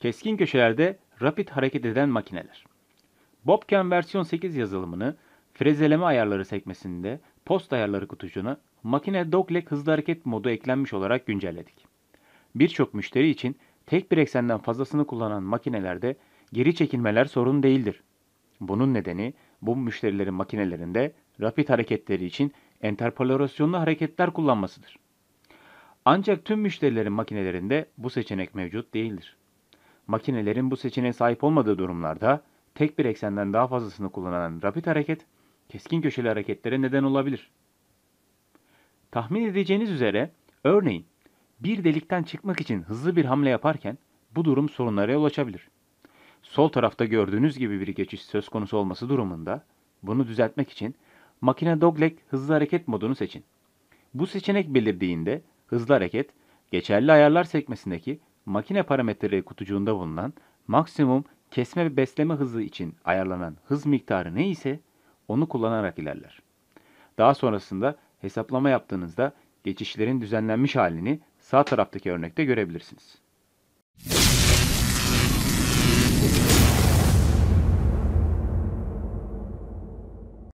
Keskin köşelerde rapid hareket eden makineler. Bobcam versiyon 8 yazılımını frezeleme ayarları sekmesinde post ayarları kutucuğuna makine dogleg hızlı hareket modu eklenmiş olarak güncelledik. Birçok müşteri için tek bir eksenden fazlasını kullanan makinelerde geri çekilmeler sorun değildir. Bunun nedeni bu müşterilerin makinelerinde rapid hareketleri için enterpolasyonlu hareketler kullanmasıdır. Ancak tüm müşterilerin makinelerinde bu seçenek mevcut değildir. Makinelerin bu seçeneğe sahip olmadığı durumlarda tek bir eksenden daha fazlasını kullanan rapid hareket, keskin köşeli hareketlere neden olabilir. Tahmin edeceğiniz üzere, örneğin bir delikten çıkmak için hızlı bir hamle yaparken bu durum sorunlara yol açabilir. Sol tarafta gördüğünüz gibi bir geçiş söz konusu olması durumunda bunu düzeltmek için makine dogleg hızlı hareket modunu seçin. Bu seçenek belirdiğinde hızlı hareket geçerli ayarlar sekmesindeki makine parametreleri kutucuğunda bulunan maksimum kesme ve besleme hızı için ayarlanan hız miktarı ne ise onu kullanarak ilerler. Daha sonrasında hesaplama yaptığınızda geçişlerin düzenlenmiş halini sağ taraftaki örnekte görebilirsiniz.